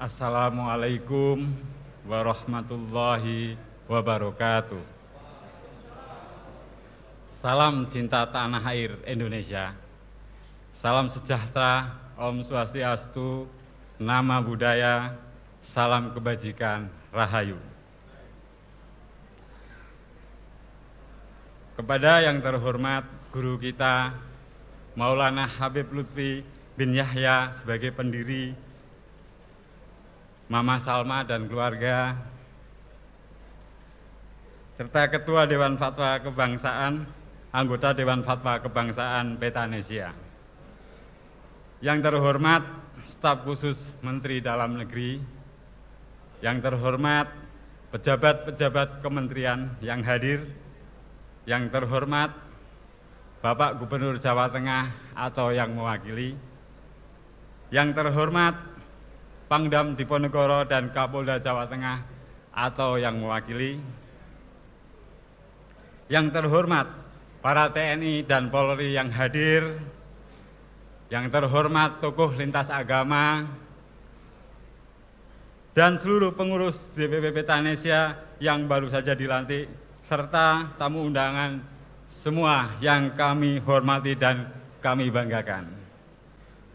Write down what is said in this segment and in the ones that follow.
Assalamualaikum warahmatullahi wabarakatuh. Salam cinta tanah air Indonesia. Salam sejahtera, Om Swastiastu, nama budaya, salam kebajikan, rahayu. Kepada yang terhormat guru kita Maulana Habib Lutfi bin Yahya sebagai pendiri Mama Salma dan keluarga, serta Ketua Dewan Fatwa Kebangsaan, anggota Dewan Fatwa Kebangsaan Petanesia. Yang terhormat staf khusus Menteri Dalam Negeri, yang terhormat pejabat-pejabat kementerian yang hadir, yang terhormat Bapak Gubernur Jawa Tengah atau yang mewakili, yang terhormat Pangdam Diponegoro dan Kapolda Jawa Tengah atau yang mewakili. Yang terhormat para TNI dan Polri yang hadir, yang terhormat tokoh lintas agama, dan seluruh pengurus DPP Petanesia yang baru saja dilantik, serta tamu undangan semua yang kami hormati dan kami banggakan.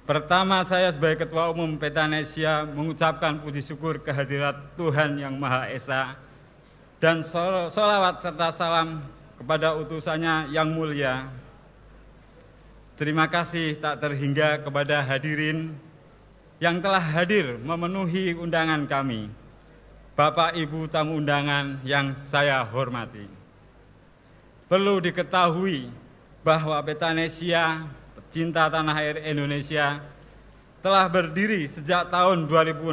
Pertama saya sebagai Ketua Umum Petanesia mengucapkan puji syukur kehadirat Tuhan Yang Maha Esa dan sholawat serta salam kepada utusannya yang mulia. Terima kasih tak terhingga kepada hadirin yang telah hadir memenuhi undangan kami. Bapak Ibu tamu undangan yang saya hormati. Perlu diketahui bahwa Petanesia Pecinta tanah air Indonesia telah berdiri sejak tahun 2006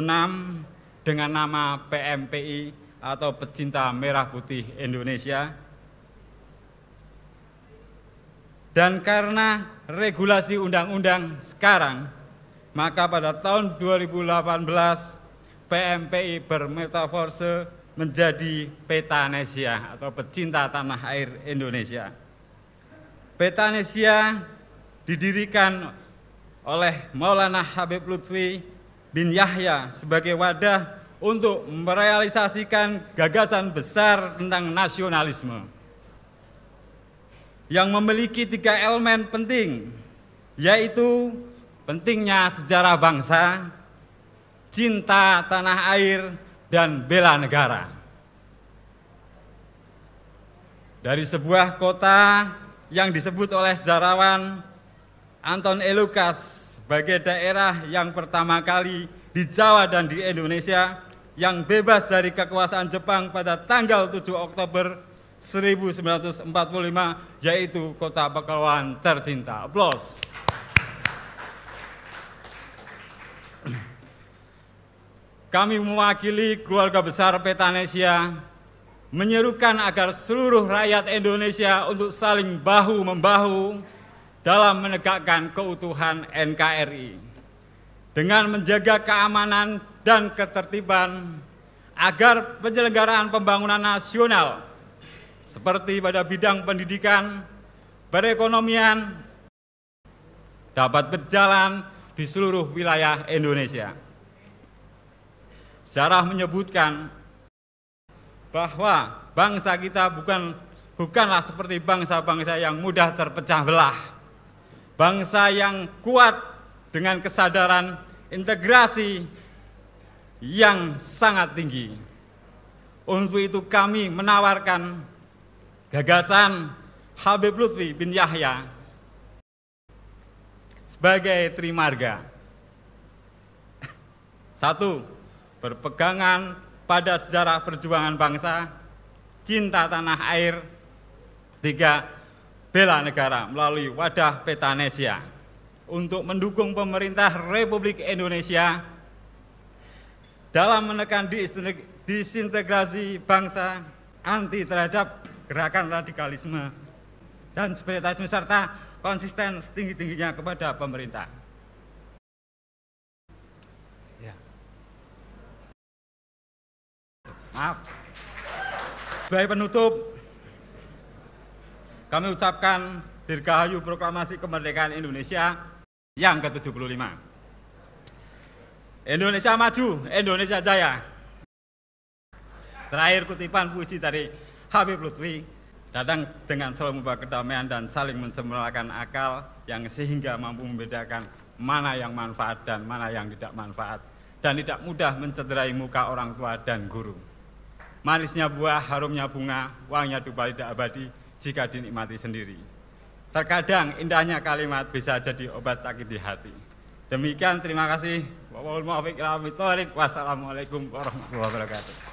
dengan nama PMPI atau Pecinta Merah Putih Indonesia. Dan karena regulasi undang-undang sekarang, maka pada tahun 2018 PMPI bermetaforse menjadi Petanesia atau Pecinta Tanah Air Indonesia. Petanesia didirikan oleh Maulana Habib Lutfi bin Yahya sebagai wadah untuk merealisasikan gagasan besar tentang nasionalisme yang memiliki tiga elemen penting, yaitu pentingnya sejarah bangsa, cinta tanah air, dan bela negara. Dari sebuah kota yang disebut oleh sejarawan Anton E. Lukas sebagai daerah yang pertama kali di Jawa dan di Indonesia yang bebas dari kekuasaan Jepang pada tanggal 7 Oktober 1945 yaitu Kota Pekalongan tercinta. Applause. Kami mewakili keluarga besar Petanesia menyerukan agar seluruh rakyat Indonesia untuk saling bahu-membahu dalam menegakkan keutuhan NKRI dengan menjaga keamanan dan ketertiban agar penyelenggaraan pembangunan nasional seperti pada bidang pendidikan, perekonomian dapat berjalan di seluruh wilayah Indonesia. Sejarah menyebutkan bahwa bangsa kita bukan bukanlah seperti bangsa-bangsa yang mudah terpecah belah bangsa yang kuat dengan kesadaran integrasi yang sangat tinggi. Untuk itu kami menawarkan gagasan Habib Lutfi bin Yahya sebagai trimarga. Satu, berpegangan pada sejarah perjuangan bangsa, cinta tanah air, tiga, bela negara melalui wadah Petanesia untuk mendukung pemerintah Republik Indonesia dalam menekan disintegrasi bangsa anti terhadap gerakan radikalisme dan sepiritisme serta konsisten tinggi-tingginya kepada pemerintah. Ya. Maaf. Sebagai penutup, kami ucapkan Dirgahayu Proklamasi Kemerdekaan Indonesia yang ke-75. Indonesia maju, Indonesia jaya. Terakhir kutipan puisi dari Habib Lutfi, datang dengan selalu membawa kedamaian dan saling mencemerlakan akal yang sehingga mampu membedakan mana yang manfaat dan mana yang tidak manfaat dan tidak mudah mencederai muka orang tua dan guru. Manisnya buah, harumnya bunga, wanginya dupa tidak abadi, jika dinikmati sendiri. Terkadang indahnya kalimat bisa jadi obat sakit di hati. Demikian terima kasih. Wassalamualaikum warahmatullahi wabarakatuh.